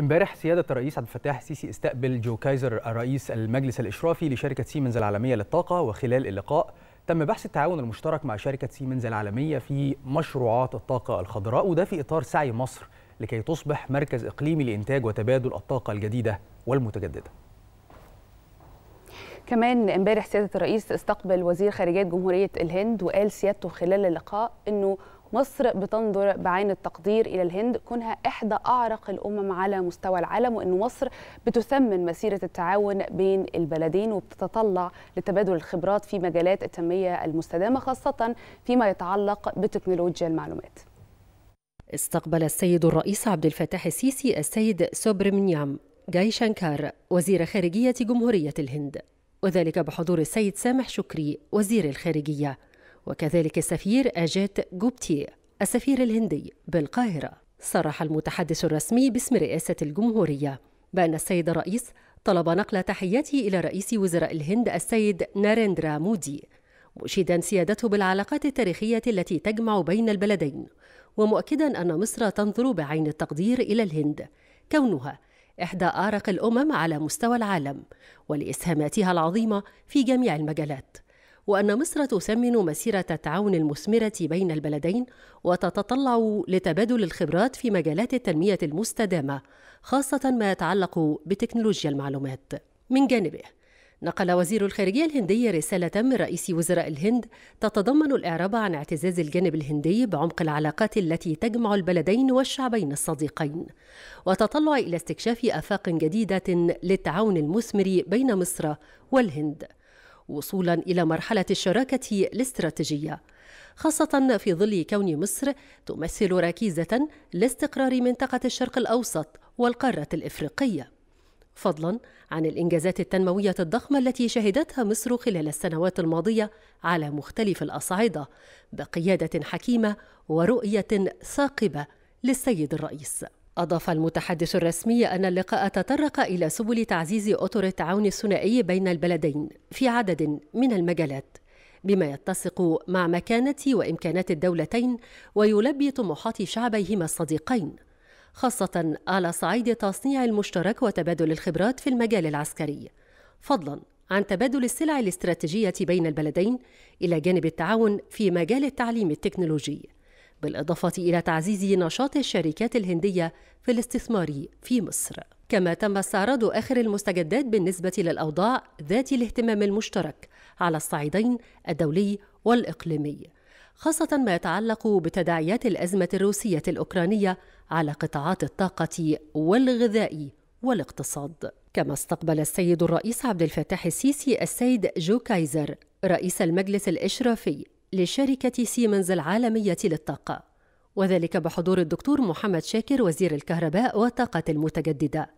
امبارح سياده الرئيس عبد الفتاح السيسي استقبل جو كايزر الرئيس المجلس الاشرافي لشركه سيمنز العالميه للطاقه وخلال اللقاء تم بحث التعاون المشترك مع شركه سيمنز العالميه في مشروعات الطاقه الخضراء وده في اطار سعي مصر لكي تصبح مركز اقليمي لانتاج وتبادل الطاقه الجديده والمتجدده كمان امبارح سياده الرئيس استقبل وزير خارجيه جمهوريه الهند وقال سيادته خلال اللقاء انه مصر بتنظر بعين التقدير إلى الهند كونها إحدى أعرق الأمم على مستوى العالم وأن مصر بتثمن مسيرة التعاون بين البلدين وبتتطلع لتبادل الخبرات في مجالات التنمية المستدامة خاصة فيما يتعلق بتكنولوجيا المعلومات استقبل السيد الرئيس عبد الفتاح السيسي السيد سوبرمنيام جاي شانكار وزير خارجية جمهورية الهند وذلك بحضور السيد سامح شكري وزير الخارجية وكذلك السفير أجيت جوبتي السفير الهندي بالقاهرة صرح المتحدث الرسمي باسم رئاسة الجمهورية بأن السيد الرئيس طلب نقل تحياته إلى رئيس وزراء الهند السيد ناريندرا مودي مشيدا سيادته بالعلاقات التاريخية التي تجمع بين البلدين ومؤكدا أن مصر تنظر بعين التقدير إلى الهند كونها إحدى أعرق الأمم على مستوى العالم ولإسهاماتها العظيمة في جميع المجالات وأن مصر تثمن مسيرة التعاون المثمرة بين البلدين وتتطلع لتبادل الخبرات في مجالات التنمية المستدامة خاصة ما يتعلق بتكنولوجيا المعلومات. من جانبه نقل وزير الخارجية الهندي رسالة من رئيس وزراء الهند تتضمن الإعراب عن اعتزاز الجانب الهندي بعمق العلاقات التي تجمع البلدين والشعبين الصديقين وتطلع إلى استكشاف آفاق جديدة للتعاون المثمر بين مصر والهند وصولا الى مرحله الشراكه الاستراتيجيه خاصة في ظل كون مصر تمثل ركيزة لاستقرار منطقة الشرق الأوسط والقارة الإفريقية. فضلا عن الإنجازات التنموية الضخمة التي شهدتها مصر خلال السنوات الماضية على مختلف الأصعدة بقيادة حكيمة ورؤية ثاقبة للسيد الرئيس. أضاف المتحدث الرسمي أن اللقاء تطرق إلى سبل تعزيز أطر التعاون الثنائي بين البلدين في عدد من المجالات بما يتسق مع مكانة وإمكانات الدولتين ويلبي طموحات شعبيهما الصديقين خاصة على صعيد التصنيع المشترك وتبادل الخبرات في المجال العسكري فضلا عن تبادل السلع الاستراتيجية بين البلدين إلى جانب التعاون في مجال التعليم التكنولوجي بالإضافة إلى تعزيز نشاط الشركات الهندية في الاستثمار في مصر كما تم استعراض آخر المستجدات بالنسبة للأوضاع ذات الاهتمام المشترك على الصعيدين الدولي والإقليمي خاصة ما يتعلق بتداعيات الأزمة الروسية الأوكرانية على قطاعات الطاقة والغذاء والاقتصاد كما استقبل السيد الرئيس عبد الفتاح السيسي السيد جو كايزر رئيس المجلس الإشرافي لشركة سيمنز العالمية للطاقة وذلك بحضور الدكتور محمد شاكر وزير الكهرباء والطاقة المتجددة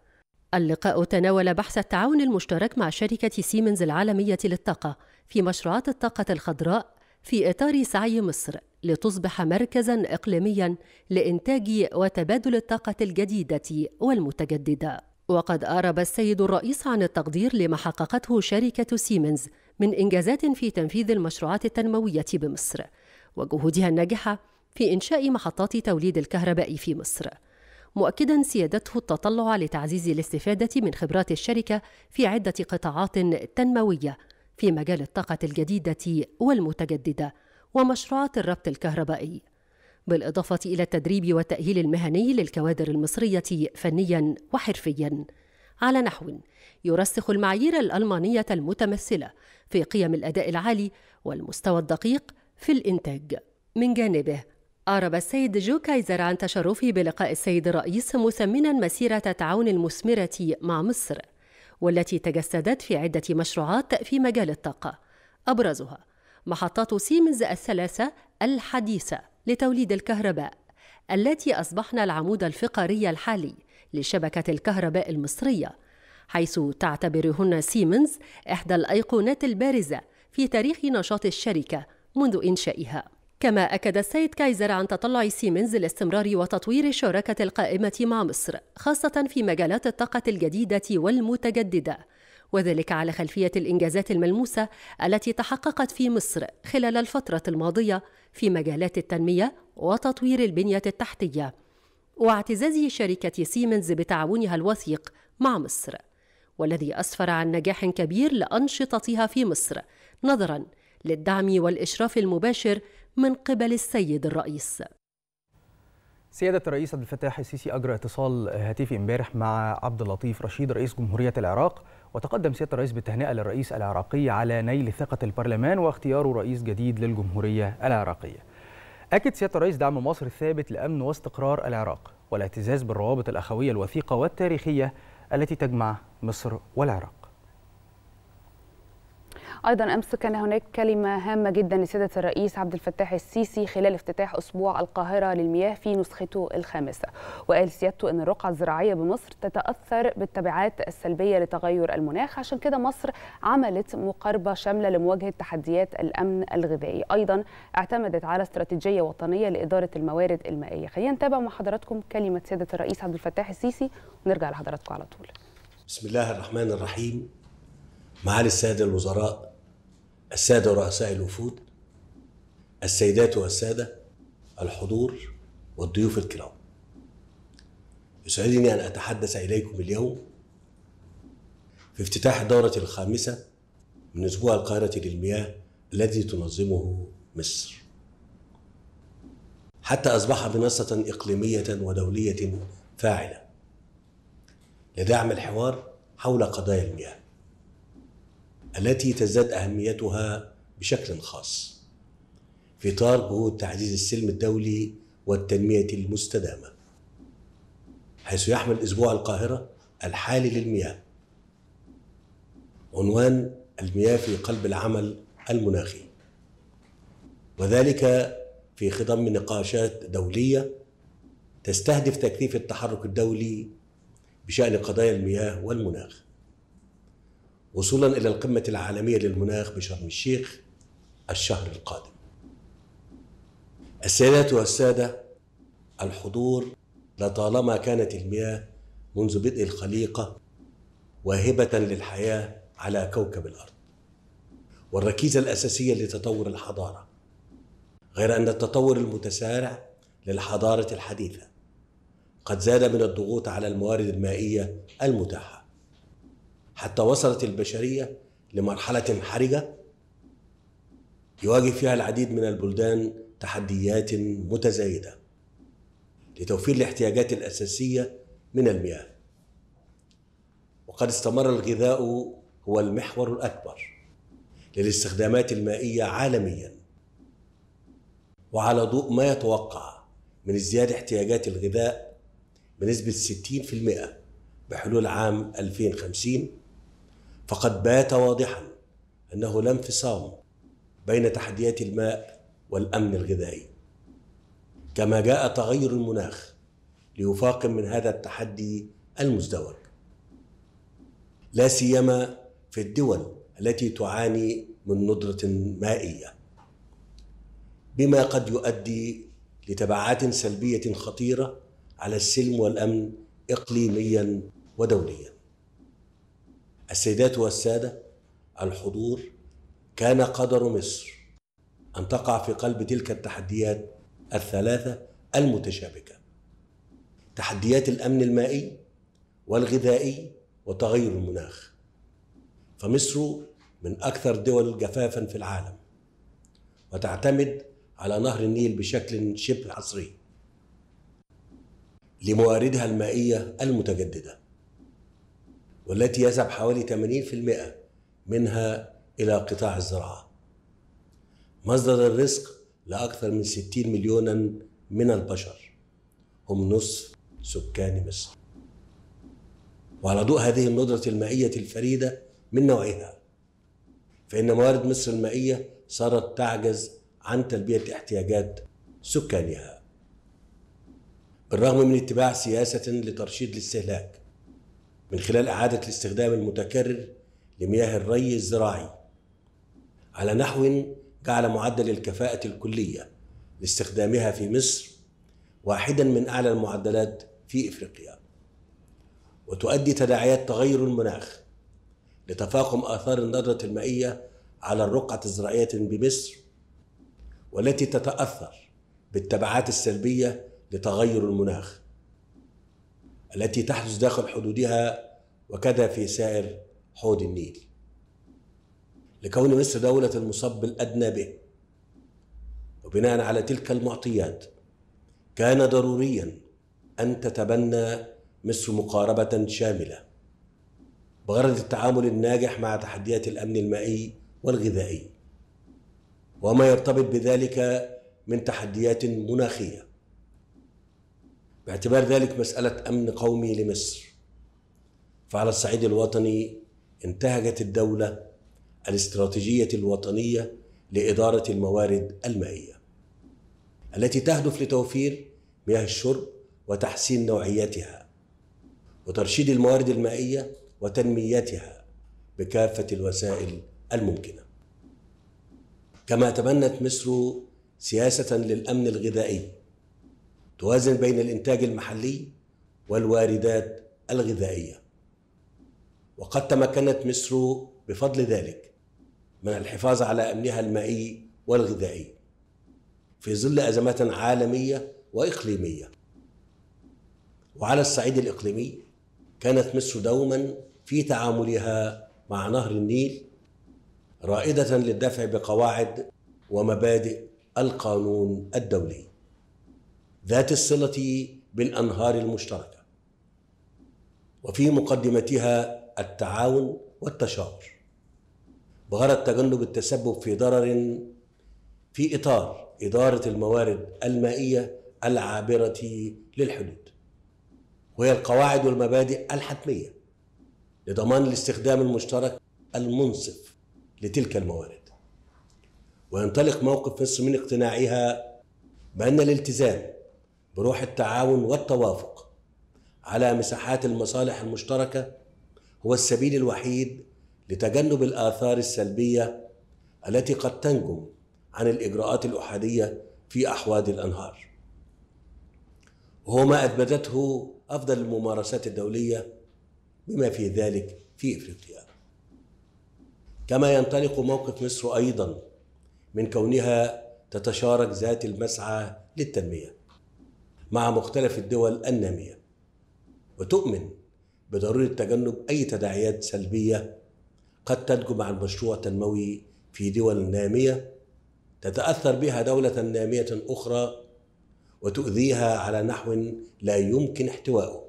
اللقاء تناول بحث التعاون المشترك مع شركة سيمنز العالمية للطاقة في مشروعات الطاقة الخضراء في إطار سعي مصر لتصبح مركزا إقليميا لإنتاج وتبادل الطاقة الجديدة والمتجددة وقد أعرب السيد الرئيس عن التقدير لما حققته شركة سيمنز من إنجازات في تنفيذ المشروعات التنموية بمصر وجهودها الناجحة في إنشاء محطات توليد الكهرباء في مصر مؤكدا سيادته التطلع لتعزيز الاستفادة من خبرات الشركة في عدة قطاعات تنموية في مجال الطاقة الجديدة والمتجددة ومشروعات الربط الكهربائي بالإضافة إلى التدريب والتأهيل المهني للكوادر المصرية فنيا وحرفيا على نحو يرسخ المعايير الألمانية المتمثلة في قيم الأداء العالي والمستوى الدقيق في الإنتاج من جانبه أعرب السيد جو كايزر عن تشرفه بلقاء السيد الرئيس مثمنا مسيرة التعاون المثمرة مع مصر والتي تجسدت في عدة مشروعات في مجال الطاقة أبرزها محطات سيمنز الثلاثة الحديثة لتوليد الكهرباء التي أصبحنا العمود الفقري الحالي لشبكة الكهرباء المصرية حيث تعتبرهن سيمنز إحدى الأيقونات البارزة في تاريخ نشاط الشركة منذ إنشائها كما أكد السيد كايزر عن تطلع سيمنز لاستمرار وتطوير الشراكة القائمة مع مصر خاصة في مجالات الطاقة الجديدة والمتجددة وذلك على خلفية الإنجازات الملموسة التي تحققت في مصر خلال الفترة الماضية في مجالات التنمية وتطوير البنية التحتية واعتزاز شركة سيمنز بتعاونها الوثيق مع مصر والذي أسفر عن نجاح كبير لأنشطتها في مصر نظراً للدعم والإشراف المباشر من قبل السيد الرئيس سيادة الرئيس عبد الفتاح السيسي أجرى اتصال هاتفي امبارح مع عبد اللطيف رشيد رئيس جمهورية العراق وتقدم سيادة الرئيس بالتهنئة للرئيس العراقي على نيل ثقة البرلمان واختياره رئيس جديد للجمهورية العراقية أكد سيادة الرئيس دعم مصر الثابت لأمن واستقرار العراق والاعتزاز بالروابط الأخوية الوثيقة والتاريخية التي تجمع مصر والعراق ايضا امس كان هناك كلمه هامه جدا لسياده الرئيس عبد الفتاح السيسي خلال افتتاح اسبوع القاهره للمياه في نسخته الخامسه وقال سيادته ان الرقعه الزراعيه بمصر تتاثر بالتبعات السلبيه لتغير المناخ عشان كده مصر عملت مقاربه شامله لمواجهه تحديات الامن الغذائي ايضا اعتمدت على استراتيجيه وطنيه لاداره الموارد المائيه خلينا نتابع مع حضراتكم كلمه سياده الرئيس عبد الفتاح السيسي ونرجع لحضراتكم على طول بسم الله الرحمن الرحيم معالي الساده الوزراء السادة ورؤساء الوفود السيدات والسادة الحضور والضيوف الكرام يسعدني أن أتحدث إليكم اليوم في افتتاح الدورة الخامسة من أسبوع القاهرة للمياه الذي تنظمه مصر حتى أصبح منصة إقليمية ودولية فاعلة لدعم الحوار حول قضايا المياه التي تزداد اهميتها بشكل خاص في اطار جهود تعزيز السلم الدولي والتنميه المستدامه حيث يحمل اسبوع القاهره الحالي للمياه عنوان المياه في قلب العمل المناخي وذلك في خضم نقاشات دوليه تستهدف تكثيف التحرك الدولي بشان قضايا المياه والمناخ وصولا إلى القمة العالمية للمناخ بشرم الشيخ الشهر القادم السيدات والسادة الحضور لطالما كانت المياه منذ بدء الخليقة واهبة للحياة على كوكب الأرض والركيزة الأساسية لتطور الحضارة غير أن التطور المتسارع للحضارة الحديثة قد زاد من الضغوط على الموارد المائية المتاحة حتى وصلت البشرية لمرحلة حرجة يواجه فيها العديد من البلدان تحديات متزايدة لتوفير الاحتياجات الأساسية من المياه وقد استمر الغذاء هو المحور الأكبر للاستخدامات المائية عالميا وعلى ضوء ما يتوقع من ازدياد احتياجات الغذاء بنسبة 60% بحلول عام 2050 فقد بات واضحا انه لا انفصام بين تحديات الماء والامن الغذائي كما جاء تغير المناخ ليفاقم من هذا التحدي المزدوج لا سيما في الدول التي تعاني من ندره مائيه بما قد يؤدي لتبعات سلبيه خطيره على السلم والامن اقليميا ودوليا السيدات والسادة الحضور كان قدر مصر أن تقع في قلب تلك التحديات الثلاثة المتشابكة تحديات الأمن المائي والغذائي وتغير المناخ فمصر من أكثر دول جفافا في العالم وتعتمد على نهر النيل بشكل شبه عصري لمواردها المائية المتجددة والتي يذهب حوالي 80% منها إلى قطاع الزراعة مصدر الرزق لأكثر من 60 مليونا من البشر هم نصف سكان مصر وعلى ضوء هذه الندرة المائية الفريدة من نوعها فإن موارد مصر المائية صارت تعجز عن تلبية احتياجات سكانها بالرغم من اتباع سياسة لترشيد الاستهلاك من خلال إعادة الاستخدام المتكرر لمياه الري الزراعي على نحو جعل معدل الكفاءة الكلية لاستخدامها في مصر واحدا من أعلى المعدلات في إفريقيا وتؤدي تداعيات تغير المناخ لتفاقم آثار الندرة المائية على الرقعة الزراعية بمصر والتي تتأثر بالتبعات السلبية لتغير المناخ التي تحدث داخل حدودها وكذا في سائر حوض النيل لكون مصر دولة المصب الأدنى به وبناء على تلك المعطيات كان ضروريا أن تتبنى مصر مقاربة شاملة بغرض التعامل الناجح مع تحديات الأمن المائي والغذائي وما يرتبط بذلك من تحديات مناخية باعتبار ذلك مسألة أمن قومي لمصر فعلى الصعيد الوطني انتهجت الدولة الاستراتيجية الوطنية لإدارة الموارد المائية التي تهدف لتوفير مياه الشرب وتحسين نوعيتها وترشيد الموارد المائية وتنميتها بكافة الوسائل الممكنة كما تبنت مصر سياسة للأمن الغذائي توازن بين الانتاج المحلي والواردات الغذائيه وقد تمكنت مصر بفضل ذلك من الحفاظ على امنها المائي والغذائي في ظل ازمات عالميه واقليميه وعلى الصعيد الاقليمي كانت مصر دوما في تعاملها مع نهر النيل رائده للدفع بقواعد ومبادئ القانون الدولي ذات الصله بالانهار المشتركه وفي مقدمتها التعاون والتشاور بغرض تجنب التسبب في ضرر في اطار اداره الموارد المائيه العابره للحدود وهي القواعد والمبادئ الحتميه لضمان الاستخدام المشترك المنصف لتلك الموارد وينطلق موقف مصر من اقتناعها بان الالتزام بروح التعاون والتوافق على مساحات المصالح المشتركه هو السبيل الوحيد لتجنب الاثار السلبيه التي قد تنجم عن الاجراءات الاحاديه في احواض الانهار وهو ما اثبتته افضل الممارسات الدوليه بما في ذلك في افريقيا كما ينطلق موقف مصر ايضا من كونها تتشارك ذات المسعى للتنميه مع مختلف الدول النامية وتؤمن بضرورة تجنب أي تداعيات سلبية قد تنجم عن مشروع تنموي في دول نامية تتأثر بها دولة نامية أخرى وتؤذيها على نحو لا يمكن احتوائه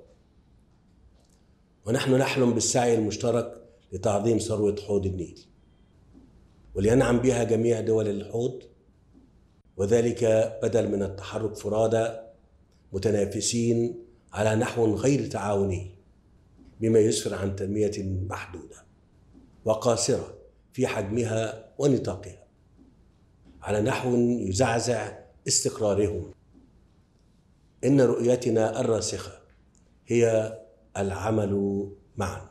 ونحن نحلم بالسعي المشترك لتعظيم ثروة حوض النيل ولينعم بها جميع دول الحوض وذلك بدل من التحرك فرادى متنافسين على نحو غير تعاوني بما يسفر عن تنمية محدودة وقاصرة في حجمها ونطاقها على نحو يزعزع استقرارهم إن رؤيتنا الراسخة هي العمل معا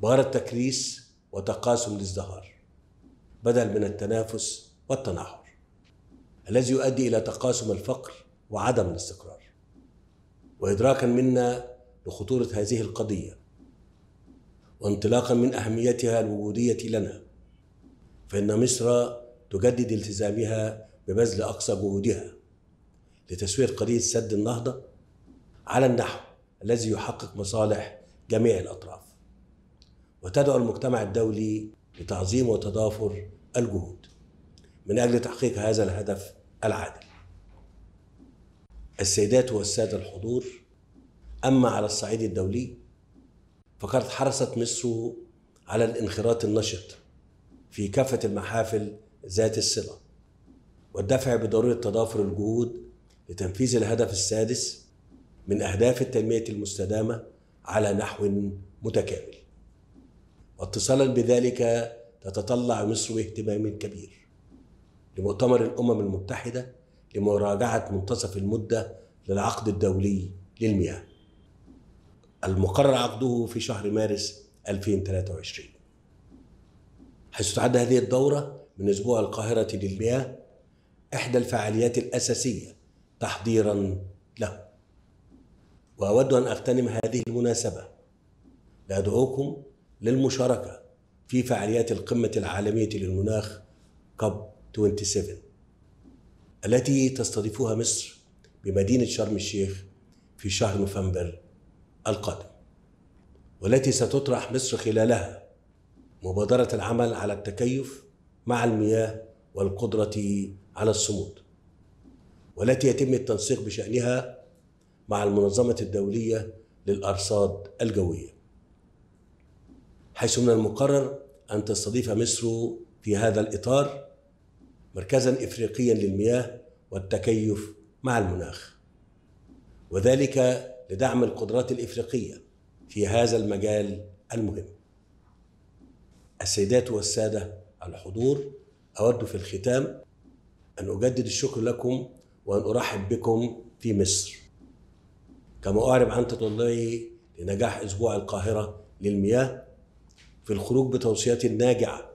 بغرض التكريس وتقاسم الازدهار بدل من التنافس والتناحر الذي يؤدي إلى تقاسم الفقر وعدم الاستقرار وإدراكا منا لخطورة هذه القضية وانطلاقا من أهميتها الوجودية لنا فإن مصر تجدد التزامها ببذل أقصى جهودها لتسوية قضية سد النهضة على النحو الذي يحقق مصالح جميع الأطراف وتدعو المجتمع الدولي لتعظيم وتضافر الجهود من أجل تحقيق هذا الهدف العادل السيدات والسادة الحضور أما على الصعيد الدولي فقد حرصت مصر على الانخراط النشط في كافة المحافل ذات الصلة والدفع بضرورة تضافر الجهود لتنفيذ الهدف السادس من أهداف التنمية المستدامة على نحو متكامل واتصالا بذلك تتطلع مصر باهتمام كبير لمؤتمر الأمم المتحدة لمراجعة منتصف المدة للعقد الدولي للمياه المقرر عقده في شهر مارس 2023 حيث تعد هذه الدورة من أسبوع القاهرة للمياه إحدى الفعاليات الأساسية تحضيرا له وأود أن أغتنم هذه المناسبة لأدعوكم للمشاركة في فعاليات القمة العالمية للمناخ كوب 27 التي تستضيفها مصر بمدينة شرم الشيخ في شهر نوفمبر القادم والتي ستطرح مصر خلالها مبادرة العمل على التكيف مع المياه والقدرة على الصمود والتي يتم التنسيق بشأنها مع المنظمة الدولية للأرصاد الجوية حيث من المقرر أن تستضيف مصر في هذا الإطار مركزا افريقيا للمياه والتكيف مع المناخ وذلك لدعم القدرات الافريقيه في هذا المجال المهم السيدات والساده الحضور اود في الختام ان اجدد الشكر لكم وان ارحب بكم في مصر كما اعرب عن تطلعي لنجاح اسبوع القاهره للمياه في الخروج بتوصيات ناجعه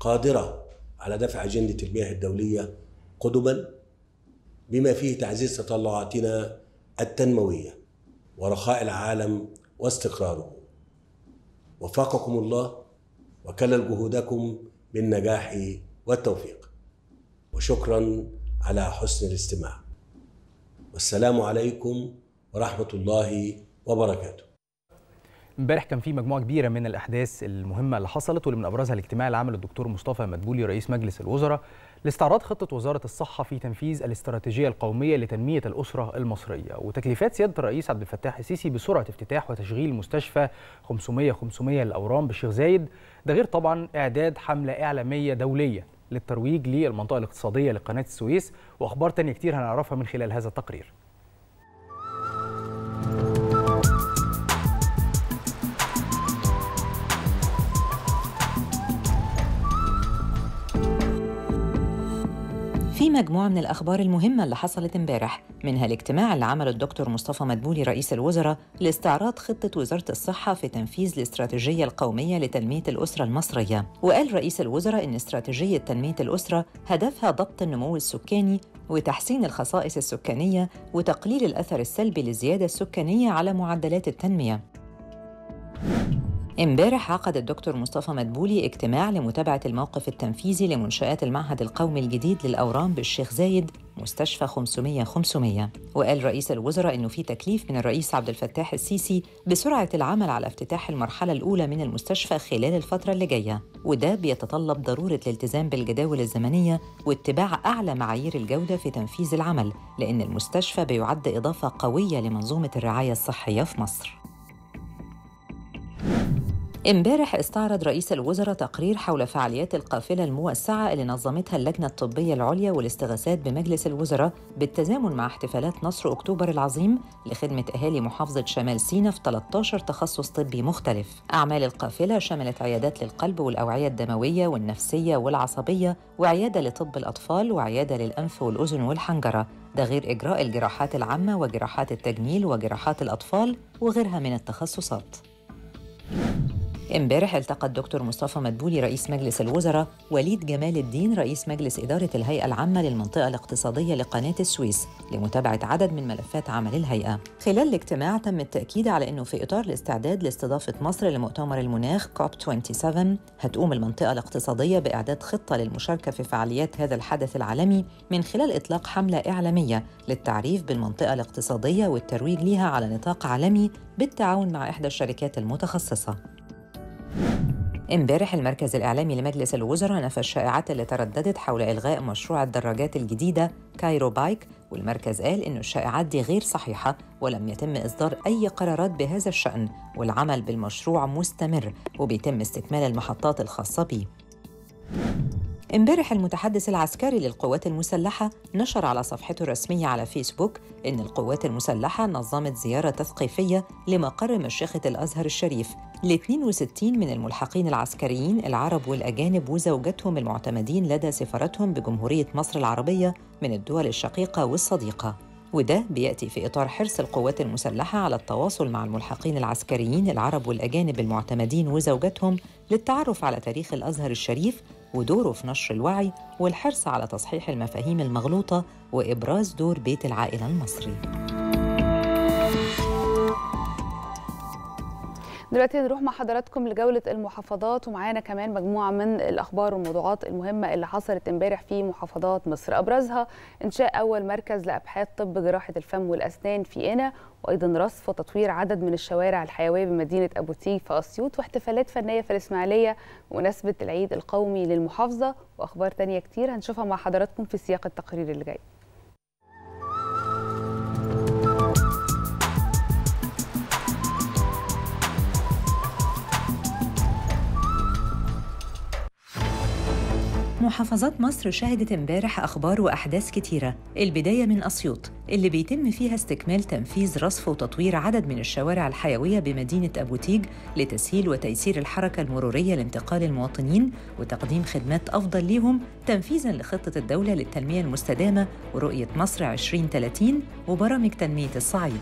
قادره على دفع أجندة المياه الدولية قدما بما فيه تعزيز تطلعاتنا التنموية ورخاء العالم واستقراره وفقكم الله وكلل جهودكم بالنجاح والتوفيق وشكرا على حسن الاستماع والسلام عليكم ورحمة الله وبركاته امبارح كان في مجموعه كبيره من الاحداث المهمه اللي حصلت واللي من ابرزها الاجتماع اللي عمله الدكتور مصطفى مدبولي رئيس مجلس الوزراء لاستعراض خطه وزاره الصحه في تنفيذ الاستراتيجيه القوميه لتنميه الاسره المصريه وتكليفات سياده الرئيس عبد الفتاح السيسي بسرعه افتتاح وتشغيل مستشفى 500 500 للاورام بالشيخ زايد ده غير طبعا اعداد حمله اعلاميه دوليه للترويج للمنطقه الاقتصاديه لقناه السويس واخبار تانية كتير هنعرفها من خلال هذا التقرير مجموعة من الأخبار المهمة اللي حصلت امبارح منها الاجتماع اللي عمله الدكتور مصطفى مدبولي رئيس الوزراء لاستعراض خطة وزارة الصحة في تنفيذ الاستراتيجية القومية لتنمية الأسرة المصرية وقال رئيس الوزراء إن استراتيجية تنمية الأسرة هدفها ضبط النمو السكاني وتحسين الخصائص السكانية وتقليل الأثر السلبي للزيادة السكانية على معدلات التنمية امبارح عقد الدكتور مصطفى مدبولي اجتماع لمتابعة الموقف التنفيذي لمنشآت المعهد القومي الجديد للأورام بالشيخ زايد مستشفى 500 500 وقال رئيس الوزراء انه في تكليف من الرئيس عبد الفتاح السيسي بسرعه العمل على افتتاح المرحله الاولى من المستشفى خلال الفتره اللي جايه وده بيتطلب ضروره الالتزام بالجداول الزمنيه واتباع اعلى معايير الجوده في تنفيذ العمل لان المستشفى بيعد اضافه قويه لمنظومه الرعايه الصحيه في مصر امبارح استعرض رئيس الوزراء تقرير حول فعاليات القافله الموسعه اللي نظمتها اللجنه الطبيه العليا والاستغاثات بمجلس الوزراء بالتزامن مع احتفالات نصر اكتوبر العظيم لخدمه اهالي محافظه شمال سيناء في 13 تخصص طبي مختلف. اعمال القافله شملت عيادات للقلب والاوعيه الدمويه والنفسيه والعصبيه وعياده لطب الاطفال وعياده للانف والاذن والحنجره، ده غير اجراء الجراحات العامه وجراحات التجميل وجراحات الاطفال وغيرها من التخصصات. امبارح التقى الدكتور مصطفى مدبولي رئيس مجلس الوزراء وليد جمال الدين رئيس مجلس إدارة الهيئة العامة للمنطقة الاقتصادية لقناة السويس لمتابعة عدد من ملفات عمل الهيئة خلال الاجتماع تم التأكيد على أنه في إطار الاستعداد لاستضافة مصر لمؤتمر المناخ كوب 27 هتقوم المنطقة الاقتصادية بإعداد خطة للمشاركة في فعاليات هذا الحدث العالمي من خلال إطلاق حملة إعلامية للتعريف بالمنطقة الاقتصادية والترويج لها على نطاق عالمي بالتعاون مع إحدى الشركات المتخصصة امبارح المركز الإعلامي لمجلس الوزراء نفى الشائعات اللي ترددت حول إلغاء مشروع الدراجات الجديدة كايرو بايك والمركز قال إن الشائعات دي غير صحيحة ولم يتم إصدار أي قرارات بهذا الشأن والعمل بالمشروع مستمر وبيتم استكمال المحطات الخاصة به امبارح المتحدث العسكري للقوات المسلحة نشر على صفحته الرسمية على فيسبوك إن القوات المسلحة نظمت زيارة تثقيفية لمقر مشيخة الأزهر الشريف ل 62 من الملحقين العسكريين العرب والأجانب وزوجاتهم المعتمدين لدى سفارتهم بجمهورية مصر العربية من الدول الشقيقة والصديقة وده بياتي في اطار حرص القوات المسلحه على التواصل مع الملحقين العسكريين العرب والاجانب المعتمدين وزوجاتهم للتعرف على تاريخ الازهر الشريف ودوره في نشر الوعي والحرص على تصحيح المفاهيم المغلوطه وابراز دور بيت العائله المصري دلوقتي هنروح مع حضراتكم لجوله المحافظات ومعانا كمان مجموعه من الاخبار والموضوعات المهمه اللي حصلت امبارح في محافظات مصر ابرزها انشاء اول مركز لابحاث طب جراحه الفم والاسنان في قنا وايضا رصف وتطوير عدد من الشوارع الحيويه بمدينه ابو تيج في اسيوط واحتفالات فنيه في الاسماعيليه بمناسبه العيد القومي للمحافظه واخبار تانية كتير هنشوفها مع حضراتكم في سياق التقرير اللي جاي محافظات مصر شهدت امبارح أخبار وأحداث كتيرة، البداية من أسيوط اللي بيتم فيها استكمال تنفيذ رصف وتطوير عدد من الشوارع الحيوية بمدينة أبو تيج لتسهيل وتيسير الحركة المرورية لانتقال المواطنين وتقديم خدمات أفضل ليهم تنفيذاً لخطة الدولة للتنمية المستدامة ورؤية مصر 2030 وبرامج تنمية الصعيد.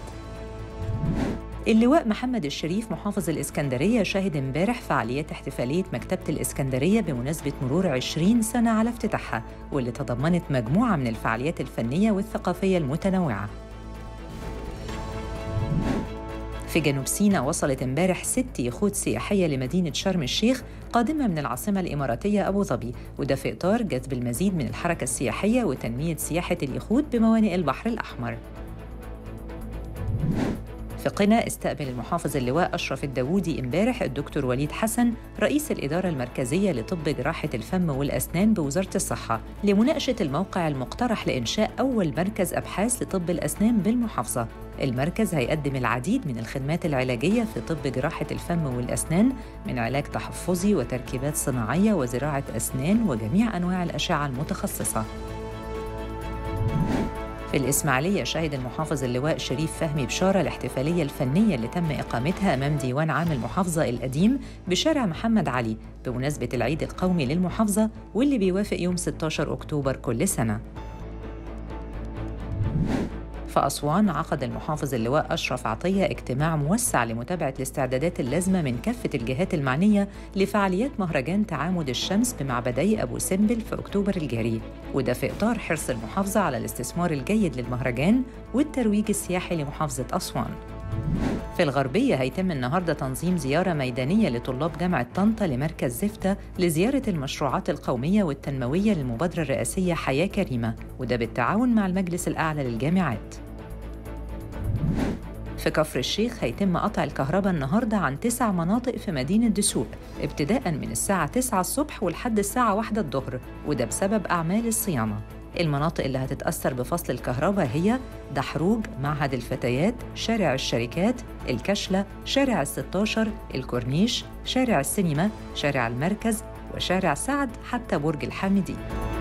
اللواء محمد الشريف محافظ الإسكندرية شهد امبارح فعاليات احتفالية مكتبة الإسكندرية بمناسبة مرور 20 سنة على افتتاحها واللي تضمنت مجموعة من الفعاليات الفنية والثقافية المتنوعة في جنوب سيناء وصلت امبارح ست يخوت سياحية لمدينة شرم الشيخ قادمة من العاصمة الإماراتية أبو ظبي وده في إطار جذب المزيد من الحركة السياحية وتنمية سياحة اليخوت بموانئ البحر الأحمر في قنا استقبل المحافظ اللواء أشرف الداوودي امبارح الدكتور وليد حسن رئيس الإدارة المركزية لطب جراحة الفم والأسنان بوزارة الصحة لمناقشة الموقع المقترح لإنشاء أول مركز أبحاث لطب الأسنان بالمحافظة المركز هيقدم العديد من الخدمات العلاجية في طب جراحة الفم والأسنان من علاج تحفظي وتركيبات صناعية وزراعة أسنان وجميع أنواع الأشعة المتخصصة في الإسماعيلية شهد المحافظ اللواء شريف فهمي بشارة الاحتفالية الفنية اللي تم إقامتها أمام ديوان عام المحافظة القديم بشارع محمد علي بمناسبة العيد القومي للمحافظة واللي بيوافق يوم 16 أكتوبر كل سنة فأسوان عقد المحافظ اللواء أشرف عطية اجتماع موسع لمتابعة الاستعدادات اللازمة من كافة الجهات المعنية لفعاليات مهرجان تعامد الشمس بمعبدي أبو سمبل في أكتوبر الجاري وده في إطار حرص المحافظة على الاستثمار الجيد للمهرجان والترويج السياحي لمحافظة أسوان في الغربية هيتم النهاردة تنظيم زيارة ميدانية لطلاب جامعة طنطا لمركز زفتة لزيارة المشروعات القومية والتنموية للمبادرة الرئاسية حياة كريمة وده بالتعاون مع المجلس الأعلى للجامعات في كفر الشيخ هيتم قطع الكهرباء النهاردة عن تسع مناطق في مدينة دسوق ابتداء من الساعة 9 الصبح ولحد الساعة 1 الظهر وده بسبب أعمال الصيانة المناطق اللي هتتأثر بفصل الكهرباء هي دحروج، معهد الفتيات، شارع الشركات، الكشلة، شارع الستاشر، الكورنيش، شارع السينما، شارع المركز، وشارع سعد حتى برج الحامدين.